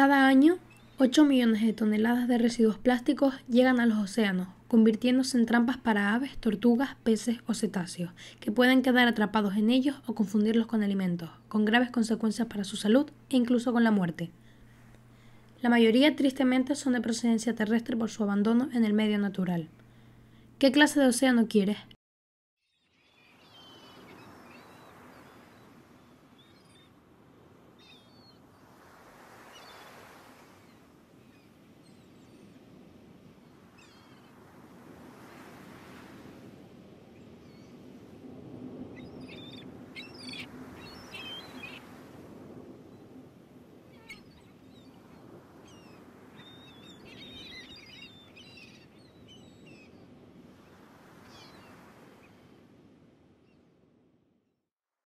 Cada año, 8 millones de toneladas de residuos plásticos llegan a los océanos, convirtiéndose en trampas para aves, tortugas, peces o cetáceos, que pueden quedar atrapados en ellos o confundirlos con alimentos, con graves consecuencias para su salud e incluso con la muerte. La mayoría tristemente son de procedencia terrestre por su abandono en el medio natural. ¿Qué clase de océano quieres?